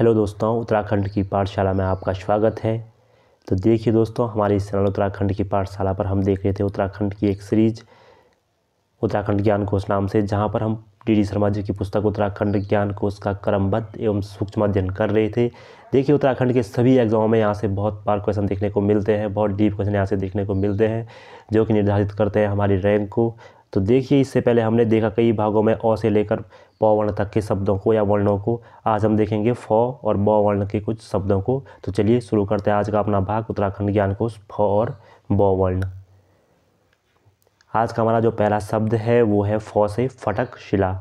hello दोस्तों उत्तराखंड की पाठशाला में आपका स्वागत है तो देखिए दोस्तों हमारे इस चैनल उत्तराखंड की पाठशाला पर हम देख रहे थे उत्तराखंड की एक सीरीज उत्तराखंड ज्ञान कोश नाम से जहाँ पर हम डी डी शर्मा जी की पुस्तक उत्तराखंड ज्ञान कोश का क्रमबद्ध एवं सूक्ष्म अध्ययन कर रहे थे देखिए उत्तराखंड के सभी एग्जाम में यहाँ से बहुत बार क्वेश्चन देखने को मिलते हैं बहुत डीप क्वेश्चन यहाँ से देखने को मिलते हैं जो कि निर्धारित करते हैं हमारी रैंक को तो देखिए इससे पहले हमने देखा कई भागों में अ से लेकर प वर्ण तक के शब्दों को या वर्णों को आज हम देखेंगे फ और ब वर्ण के कुछ शब्दों को तो चलिए शुरू करते हैं आज का अपना भाग उत्तराखंड ज्ञान कोश फ और ब वर्ण आज का हमारा जो पहला शब्द है वो है फ से फटक शिला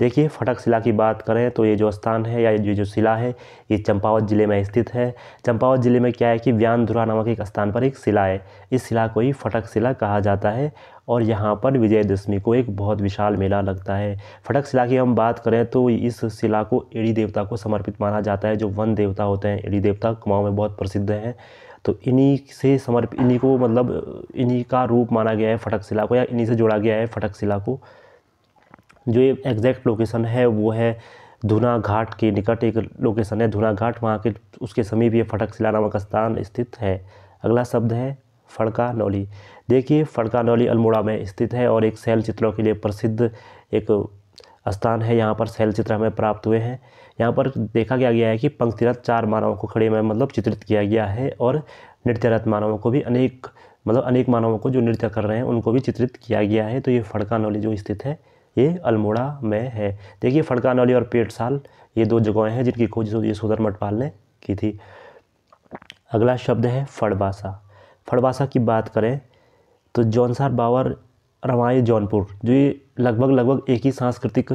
देखिए फटक शिला की बात करें तो ये जो स्थान है या ये जो शिला है ये चंपावत ज़िले में स्थित है चंपावत ज़िले में क्या है कि व्यानधुरा नामक एक स्थान पर एक शिला है इस शिला को ही फटक शिला कहा जाता है और यहाँ पर विजयदशमी को एक बहुत विशाल मेला लगता है फटक शिला की हम बात करें तो इस शिला को एड़ी देवता को समर्पित माना जाता है जो वन देवता होते हैं एड़ी देवता कुमाऊँ में बहुत प्रसिद्ध हैं तो इन्हीं से समर्पित इन्हीं को मतलब इन्हीं का रूप माना गया है फटक शिला को या इन्हीं से जोड़ा गया है फटक शिला को जो ये एग्जैक्ट लोकेशन है वो है धुना घाट के निकट एक लोकेशन है धुना घाट वहाँ के उसके समीप ये फटक शिला नामक स्थान स्थित है अगला शब्द है फड़का नौली देखिए फड़का नौली अल्मोड़ा में स्थित है और एक शैल चित्रों के लिए प्रसिद्ध एक स्थान है यहाँ पर शैल चित्र हमें प्राप्त हुए हैं यहाँ पर देखा गया गया है कि पंक्तिरत चार मानवों को खड़े में मतलब चित्रित किया गया है और नृत्यरत मानवों को भी अनेक मतलब अनेक मानवों को जो नृत्य कर रहे हैं उनको भी चित्रित किया गया है तो ये फड़का नौली जो स्थित है ये अल्मोड़ा में है देखिए फड़कानौली और पेटसाल ये दो जगहें हैं जिनकी खोज ये सुधर मठपाल ने की थी अगला शब्द है फड़बासा फड़बासा की बात करें तो जौनसार बावर रवाई जौनपुर जो ये लगभग लगभग एक ही सांस्कृतिक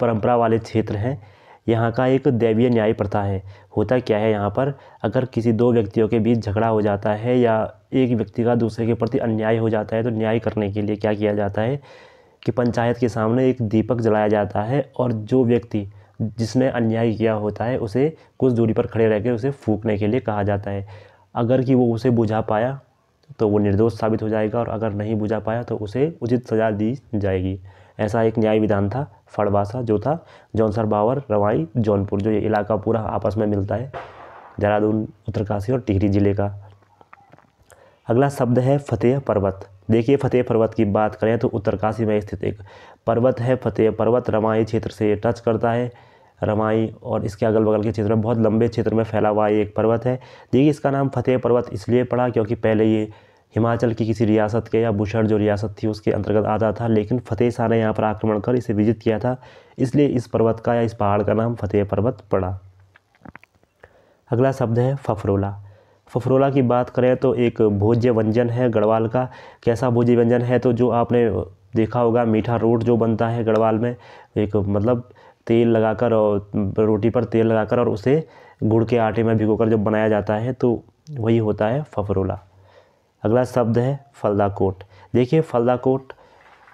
परंपरा वाले क्षेत्र हैं यहाँ का एक दैवीय न्याय प्रथा है होता क्या है यहाँ पर अगर किसी दो व्यक्तियों के बीच झगड़ा हो जाता है या एक व्यक्ति का दूसरे के प्रति अन्याय हो जाता है तो न्याय करने के लिए क्या किया जाता है कि पंचायत के सामने एक दीपक जलाया जाता है और जो व्यक्ति जिसने अन्याय किया होता है उसे कुछ दूरी पर खड़े रहकर उसे फूकने के लिए कहा जाता है अगर कि वो उसे बुझा पाया तो वो निर्दोष साबित हो जाएगा और अगर नहीं बुझा पाया तो उसे उचित सज़ा दी जाएगी ऐसा एक न्याय विधान था फड़वासा जो था जौनसर बावर रवाई जौनपुर जो ये इलाका पूरा आपस में मिलता है देहरादून उत्तरकाशी और टिहरी जिले का अगला शब्द है फतेह पर्वत देखिए फतेह पर्वत की बात करें तो उत्तरकाशी में स्थित एक पर्वत है फतेह पर्वत रमाई क्षेत्र से टच करता है रमाई और इसके अगल बगल के क्षेत्र में बहुत लंबे क्षेत्र में फैला हुआ ये एक पर्वत है देखिए इसका नाम फतेह पर्वत इसलिए पड़ा क्योंकि पहले ये हिमाचल की किसी रियासत के या भूषण जो रियासत थी उसके अंतर्गत आता था लेकिन फतेह शाह ने यहाँ पर आक्रमण कर इसे विजित किया था इसलिए इस पर्वत का या इस पहाड़ का नाम फतेह पर्वत पड़ा अगला शब्द है फफरोला फफरोला की बात करें तो एक भोज्य व्यंजन है गढ़वाल का कैसा भोज्य व्यंजन है तो जो आपने देखा होगा मीठा रोट जो बनता है गढ़वाल में एक मतलब तेल लगाकर और रोटी पर तेल लगाकर और उसे गुड़ के आटे में भिगोकर जब बनाया जाता है तो वही होता है फफरोला अगला शब्द है फलदा कोट देखिए फलदा कोट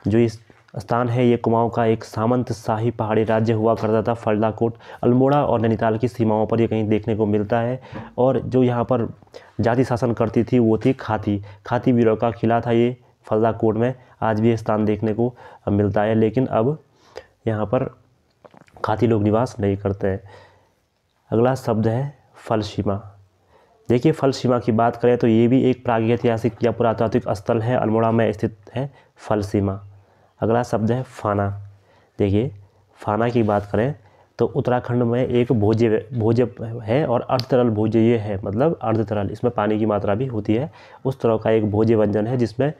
जो इस स्थान है ये कुमाऊं का एक सामंत शाही पहाड़ी राज्य हुआ करता था फलदाकोट अल्मोड़ा और नैनीताल की सीमाओं पर ये कहीं देखने को मिलता है और जो यहाँ पर जाति शासन करती थी वो थी खाती खाती वीरों का किला था ये फलदाकोट में आज भी ये स्थान देखने को मिलता है लेकिन अब यहाँ पर खाती लोग निवास नहीं करते हैं अगला शब्द है फलसीमा देखिए फल सीमा की बात करें तो ये भी एक प्रागैतिहासिक या पुरातात्विक स्थल है अल्मोड़ा में स्थित है फल सीमा अगला शब्द है फाना देखिए फाना की बात करें तो उत्तराखंड में एक भोज्य भोज्य है और अर्ध तरल भोज्य ये है मतलब अर्ध तरल इसमें पानी की मात्रा भी होती है उस तरह का एक भोज्य व्यंजन है जिसमें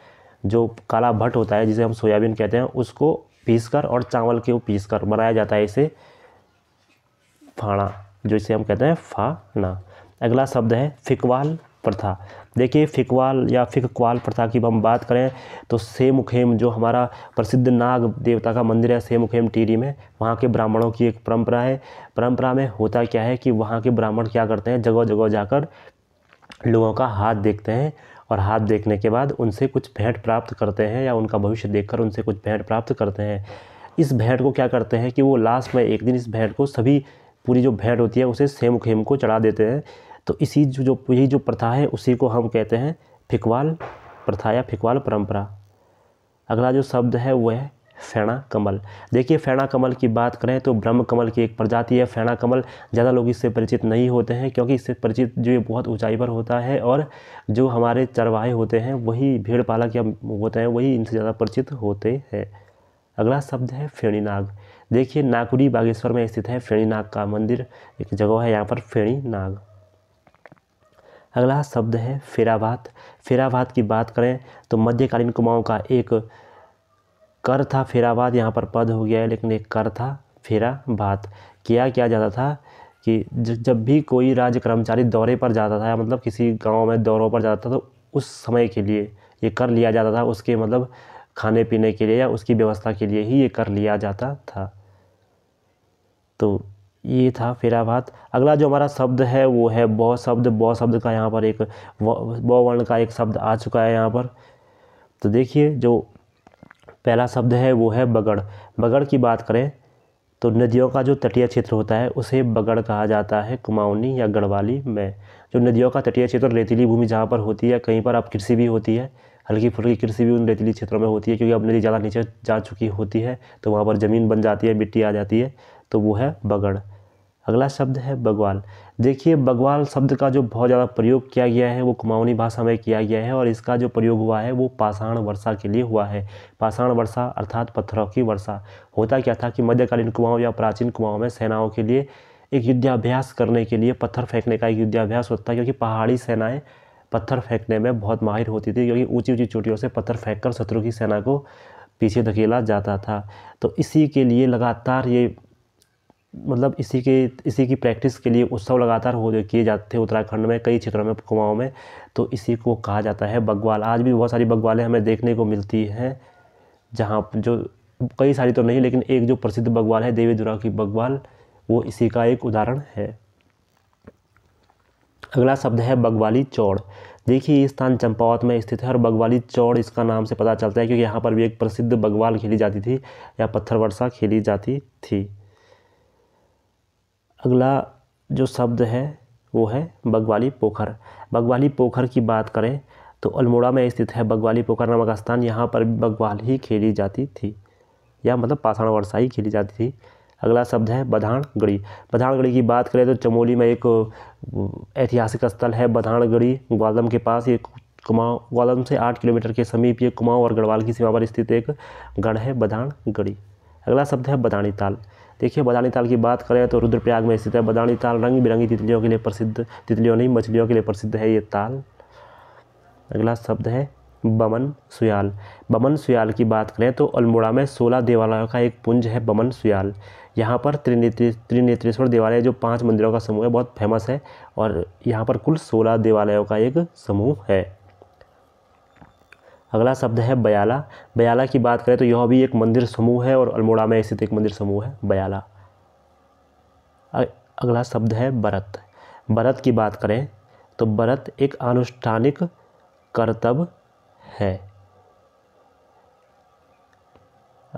जो काला भट्ट होता है जिसे हम सोयाबीन कहते हैं उसको पीस कर और चावल के पीस कर बनाया जाता है इसे फाना जो इसे हम कहते हैं फाना अगला शब्द है फिकवाल प्रथा देखिए फिकवाल या फिकवाल प्रथा की हम बात करें तो सेमुखेम जो हमारा प्रसिद्ध नाग देवता का मंदिर है सेमुखेम टीरी में वहाँ के ब्राह्मणों की एक परंपरा है परंपरा में होता क्या है कि वहाँ के ब्राह्मण क्या करते हैं जगह जगह जाकर लोगों का हाथ देखते हैं और हाथ देखने के बाद उनसे कुछ भेंट प्राप्त करते हैं या उनका भविष्य देख उनसे कुछ भेंट प्राप्त करते हैं इस भेंट को क्या करते हैं कि वो लास्ट में एक दिन इस भेंट को सभी पूरी जो भेंट होती है उसे सेमुखेम को चढ़ा देते हैं तो इसी जो जो यही जो प्रथा है उसी को हम कहते हैं फिकवाल प्रथा या फिकवाल परंपरा अगला जो शब्द है वह है फेणा कमल देखिए फेणा कमल की बात करें तो ब्रह्म कमल की एक प्रजाति है फेणा कमल ज़्यादा लोग इससे परिचित नहीं होते हैं क्योंकि इससे परिचित जो ये बहुत ऊंचाई पर होता है और जो हमारे चरवाहे होते हैं वही भीड़ पालक या होते हैं वही इनसे ज़्यादा परिचित होते हैं अगला शब्द है फेणी नाग देखिए नागपुरी बागेश्वर में स्थित है फेणी नाग का मंदिर एक जगह है यहाँ पर फेणी नाग अगला शब्द है फिराबाद फिराबाद की बात करें तो मध्यकालीन कुमाऊँ का एक कर था फिराबाद यहाँ पर पद हो गया है लेकिन एक कर था फिराबाद किया क्या जाता था कि जब भी कोई राज्य कर्मचारी दौरे पर जाता था या मतलब किसी गांव में दौरों पर जाता था तो उस समय के लिए ये कर लिया जाता था उसके मतलब खाने पीने के लिए या उसकी व्यवस्था के लिए ही ये कर लिया जाता था तो ये था फेराभात अगला जो हमारा शब्द है वो है बौ शब्द बौ शब्द का यहाँ पर एक बौ वर्ण का एक शब्द आ चुका है यहाँ पर तो देखिए जो पहला शब्द है वो है बगड़ बगड़ की बात करें तो नदियों का जो तटीय क्षेत्र होता है उसे बगड़ कहा जाता है कुमाऊनी या गढ़वाली में जो नदियों का तटीय क्षेत्र रेतीली भूमि जहाँ पर होती है कहीं पर अब कृषि भी होती है हल्की फुल्की कृषि भी उन रेतीली क्षेत्रों में होती है क्योंकि अब नदी ज़्यादा नीचे जा चुकी होती है तो वहाँ पर ज़मीन बन जाती है मिट्टी आ जाती है तो वो है बगड़ अगला शब्द है बगवाल देखिए बगवाल शब्द का जो बहुत ज़्यादा प्रयोग किया गया है वो कुमाऊनी भाषा में किया गया है और इसका जो प्रयोग हुआ है वो पाषाण वर्षा के लिए हुआ है पाषाण वर्षा अर्थात पत्थरों की वर्षा होता क्या था कि मध्यकालीन कुमाऊँ या प्राचीन कुमाऊँ में सेनाओं के लिए एक युद्धाभ्यास करने के लिए पत्थर फेंकने का एक युद्धाभ्यास होता है क्योंकि पहाड़ी सेनाएँ पत्थर फेंकने में बहुत माहिर होती थी क्योंकि ऊँची ऊँची चोटियों से पत्थर फेंक शत्रु की सेना को पीछे धकेला जाता था तो इसी के लिए लगातार ये मतलब इसी के इसी की प्रैक्टिस के लिए उत्सव लगातार हो किए जाते हैं उत्तराखंड में कई क्षेत्रों में कुमाओं में तो इसी को कहा जाता है बगवाल आज भी बहुत सारी बगवालें हमें देखने को मिलती हैं जहाँ जो कई सारी तो नहीं लेकिन एक जो प्रसिद्ध बगवाल है देवी दुरा की बगवाल वो इसी का एक उदाहरण है अगला शब्द है बगवाली चौड़ देखिए ये स्थान चंपावत में स्थित है और बगवाली चौड़ इसका नाम से पता चलता है क्योंकि यहाँ पर भी एक प्रसिद्ध बगवाल खेली जाती थी या पत्थर वर्षा खेली जाती थी अगला जो शब्द है वो है बगवाली पोखर बगवाली पोखर की बात करें तो अल्मोड़ा में स्थित है बगवाली पोखर नामक स्थान यहाँ पर बगवाल ही खेली जाती थी या मतलब पाषाण वर्षा ही खेली जाती थी अगला शब्द है बधाणगढ़ी बधाणगढ़ी की बात करें तो चमोली में एक ऐतिहासिक स्थल है बधाणगढ़ी ग्वालम के पास एक कुमाऊँ ग्वालम से आठ किलोमीटर के समीप ये कुमाऊँ और गढ़वाल की सीमा पर स्थित एक गढ़ है बधाणगढ़ी अगला शब्द है बदानी ताल देखिए बदानी ताल की बात करें तो रुद्रप्रयाग में स्थित है बदानी ताल रंग बिरंगी तितलियों के लिए प्रसिद्ध तितलियों नहीं मछलियों के लिए प्रसिद्ध है ये ताल अगला शब्द है बमन सुयाल बमन सुयाल की बात करें तो अल्मोड़ा में सोलह देवालयों का एक पुंज है बमन सुयाल यहाँ पर त्रिनेत्री त्रिनेत्रेश्वर देवालय जो पांच मंदिरों का समूह है बहुत फेमस है और यहाँ पर कुल सोलह देवालयों का एक समूह है अगला शब्द है बयाला बयाला की बात करें तो यह भी एक मंदिर समूह है और अल्मोड़ा में स्थित एक मंदिर समूह है बयाला अगला शब्द है बरत बरत की बात करें तो बरत एक अनुष्ठानिक कर्तव्य है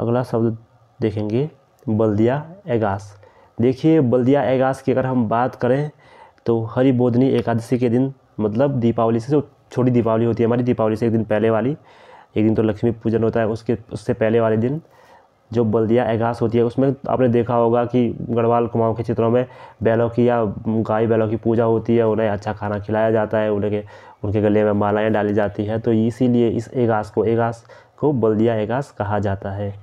अगला शब्द देखेंगे बल्दिया एगास देखिए बल्दिया एगास की अगर हम बात करें तो हरिबोधनी एकादशी के दिन मतलब दीपावली से छोटी दीपावली होती है हमारी दीपावली से एक दिन पहले वाली एक दिन तो लक्ष्मी पूजन होता है उसके उससे पहले वाले दिन जो बल्दिया एघास होती है उसमें आपने देखा होगा कि गढ़वाल कुमाऊँ के क्षेत्रों में बैलों की या गाय बैलों की पूजा होती है उन्हें अच्छा खाना खिलाया जाता है उनके उनके गले में मालाएँ डाली जाती हैं तो इसीलिए इस एघास को एगास को बल्दिया एगास कहा जाता है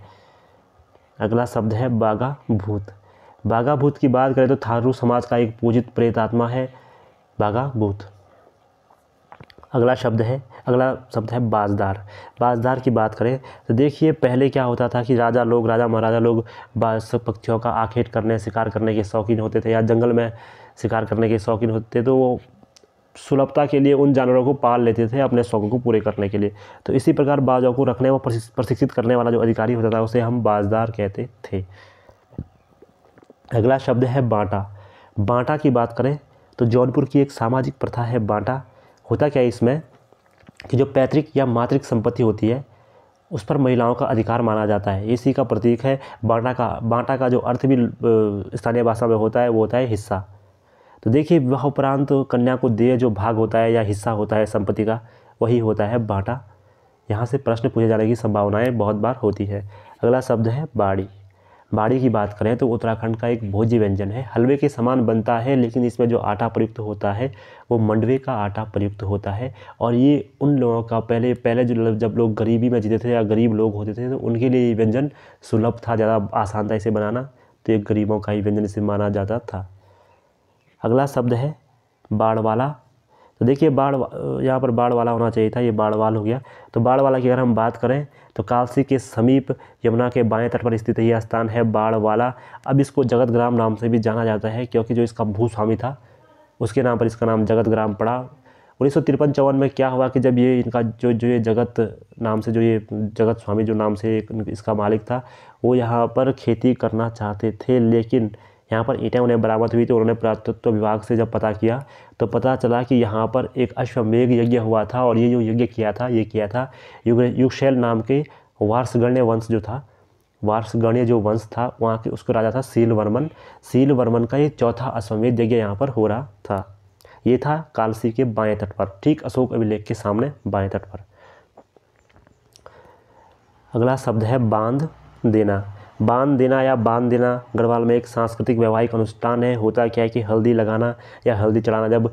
अगला शब्द है बाघा भूत बाघा भूत की बात करें तो थारू समाज का एक पूजित प्रेत आत्मा है बाघा भूत अगला शब्द है अगला शब्द है बाजदार बाजदार की बात करें तो देखिए पहले क्या होता था कि राजा लोग राजा महाराजा लोग बाज पक्षियों का आखेट करने शिकार करने के शौकीन होते थे या जंगल में शिकार करने के शौकीन होते थे तो वो सुलभता के लिए उन जानवरों को पाल लेते थे अपने शौकों को पूरे करने के लिए तो इसी प्रकार बाजों को रखने व प्रशिक्षित करने वाला जो अधिकारी होता था उसे हम बाजदार कहते थे अगला शब्द है बांटा बांटा की बात करें तो जौनपुर की एक सामाजिक प्रथा है बांटा होता क्या है इसमें कि जो पैतृक या मातृक संपत्ति होती है उस पर महिलाओं का अधिकार माना जाता है इसी का प्रतीक है बांटा का बांटा का जो अर्थ भी स्थानीय भाषा में होता है वो होता है हिस्सा तो देखिए विवाह उपरांत कन्या को देय जो भाग होता है या हिस्सा होता है संपत्ति का वही होता है बांटा यहाँ से प्रश्न पूछे जाने की संभावनाएँ बहुत बार होती है अगला शब्द है बाड़ी बाड़ी की बात करें तो उत्तराखंड का एक भोज्य व्यंजन है हलवे के समान बनता है लेकिन इसमें जो आटा प्रयुक्त होता है वो मंडवे का आटा प्रयुक्त होता है और ये उन लोगों का पहले पहले जो जब लोग गरीबी में जीते थे या गरीब लोग होते थे तो उनके लिए ये व्यंजन सुलभ था ज़्यादा आसान था इसे बनाना तो एक गरीबों का ही व्यंजन इसे माना जाता था अगला शब्द है बाड़वाला तो देखिए बाढ़ यहाँ पर बाढ़ वाला होना चाहिए था ये बाढ़ वाल हो गया तो बाढ़ वाला की अगर हम बात करें तो कालसी के समीप यमुना के बाएं तट पर स्थित यह स्थान है बाढ़ वाला अब इसको जगत ग्राम नाम से भी जाना जाता है क्योंकि जो इसका भूस्वामी था उसके नाम पर इसका नाम जगत ग्राम पड़ा उन्नीस सौ तिरपन चौवन में क्या हुआ कि जब ये इनका जो जो ये जगत नाम से जो ये जगत स्वामी जो नाम से इसका मालिक था वो यहाँ पर खेती करना चाहते थे लेकिन यहाँ पर ईंटें उन्हें बरामद हुई तो उन्होंने पुरातत्व विभाग से जब पता किया तो पता चला कि यहाँ पर एक अश्वमेघ यज्ञ हुआ था और ये जो यज्ञ किया था ये किया था युग युगशैल नाम के वार्षगण्य वंश जो था वार्षगण्य जो वंश था वहाँ के उसको राजा था सील वर्मन सील वर्मन का ये चौथा अश्वमेध यज्ञ यहाँ पर हो रहा था ये था कालसी के बाएँ तट पर ठीक अशोक अभिलेख के सामने बाएं तट पर अगला शब्द है बांध देना बांध देना या बांध देना गढ़वाल में एक सांस्कृतिक वैवाहिक अनुष्ठान है होता क्या है कि हल्दी लगाना या हल्दी चढ़ाना जब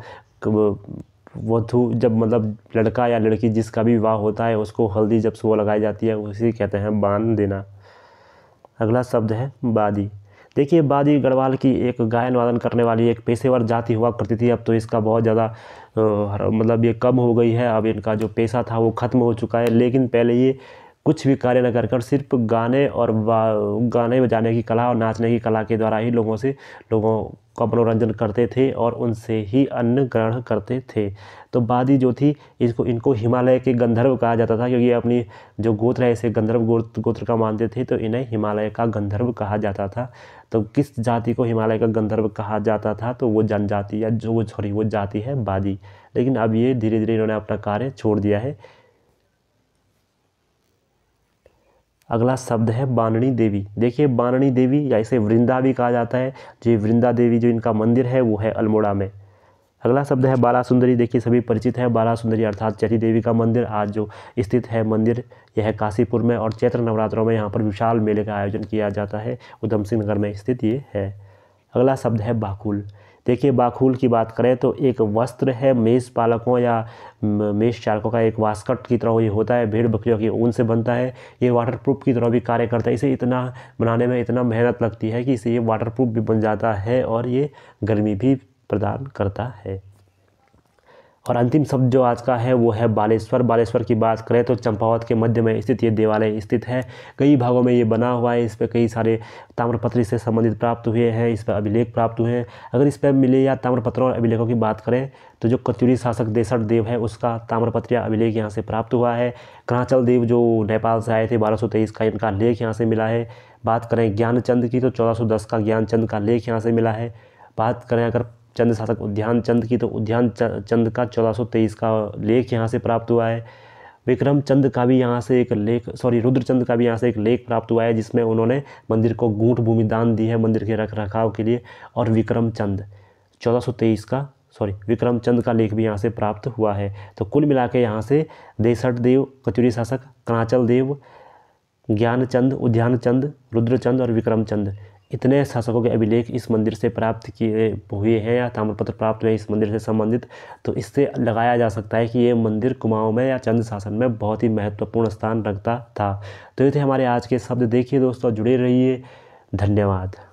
वधु जब मतलब लड़का या लड़की जिसका भी विवाह होता है उसको हल्दी जब सुबह लगाई जाती है उसी कहते हैं बांध देना अगला शब्द है बादी देखिए बादी गढ़वाल की एक गायन वादन करने वाली एक पेशेवर जाति हुआ करती थी अब तो इसका बहुत ज़्यादा मतलब ये कम हो गई है अब इनका जो पेशा था वो ख़त्म हो चुका है लेकिन पहले ये कुछ भी कार्य न कर सिर्फ गाने और गाने बजाने की कला और नाचने की कला के द्वारा ही लोगों से लोगों का मनोरंजन करते थे और उनसे ही अन्न ग्रहण करते थे तो बादी जो थी इसको इनको हिमालय के गंधर्व कहा जाता था क्योंकि अपनी जो गोत्र है इसे गंधर्व गोत्र गोत्र का मानते थे तो इन्हें हिमालय का गंधर्व कहा जाता था तो किस जाति को हिमालय का गंधर्व कहा जाता था तो वो जनजाति या जो वो छोड़ी वो जाति है बादी लेकिन अब ये धीरे धीरे इन्होंने अपना कार्य छोड़ दिया है अगला शब्द है बानणी देवी देखिए बानणी देवी या इसे वृंदा भी कहा जाता है जो वृंदा देवी जो इनका मंदिर है वो है अल्मोड़ा में अगला शब्द है बाला सुंदरी देखिए सभी परिचित है बाला सुंदरी अर्थात चैती देवी का मंदिर आज जो स्थित है मंदिर यह है काशीपुर में और चैत्र नवरात्रों में यहाँ पर विशाल मेले का आयोजन किया जाता है उधम सिंह नगर में स्थित ये है अगला शब्द है बाकुल देखिए बाखूल की बात करें तो एक वस्त्र है मेष पालकों या मेष चालकों का एक वास्कट की तरह ये होता है भेड़ बकरियों की ऊन से बनता है ये वाटर प्रूफ की तरह भी कार्य करता है इसे इतना बनाने में इतना मेहनत लगती है कि इसे ये वाटर प्रूफ भी बन जाता है और ये गर्मी भी प्रदान करता है और अंतिम शब्द जो आज का है वो है बालेश्वर बालेश्वर की बात करें तो चंपावत के मध्य में स्थित ये देवालय स्थित है कई भागों में ये बना हुआ है इस पर कई सारे ताम्रपत्र से संबंधित प्राप्त हुए हैं इस पर अभिलेख प्राप्त हुए हैं अगर इस पर मिले या ताम्रपत्रों और अभिलेखों की बात करें तो जो कत्यूरी शासक देसर देव है उसका ताम्रपत्र या अभिलेख यहाँ से प्राप्त हुआ है कणाचल देव जो नेपाल से आए थे बारह का इनका लेख यहाँ से मिला है बात करें ज्ञानचंद की तो चौदह का ज्ञानचंद का लेख यहाँ से मिला है बात करें अगर चंद शासक उद्यान चंद की तो उद्यान चंद का चौदह का लेख यहाँ से प्राप्त हुआ है विक्रम चंद का भी यहाँ से एक लेख सॉरी रुद्रचंद का भी यहाँ से एक लेख प्राप्त हुआ है जिसमें उन्होंने मंदिर को गूंठ भूमि दान दी है मंदिर के रख रखाव के लिए और विक्रम चंद चौदह का सॉरी विक्रम चंद का लेख भी यहाँ से प्राप्त हुआ है तो कुल मिला के यहाँ से देसठ देव कचुरी शासक कणाचल देव ज्ञानचंद उद्यानचंद रुद्रचंद और विक्रमचंद इतने शासकों के अभिलेख इस मंदिर से प्राप्त किए हुए हैं या ताम्रपत्र प्राप्त हुए इस मंदिर से संबंधित तो इससे लगाया जा सकता है कि ये मंदिर कुमाऊं में या चंद शासन में बहुत ही महत्वपूर्ण स्थान रखता था तो ये थे हमारे आज के शब्द देखिए दोस्तों जुड़े रहिए धन्यवाद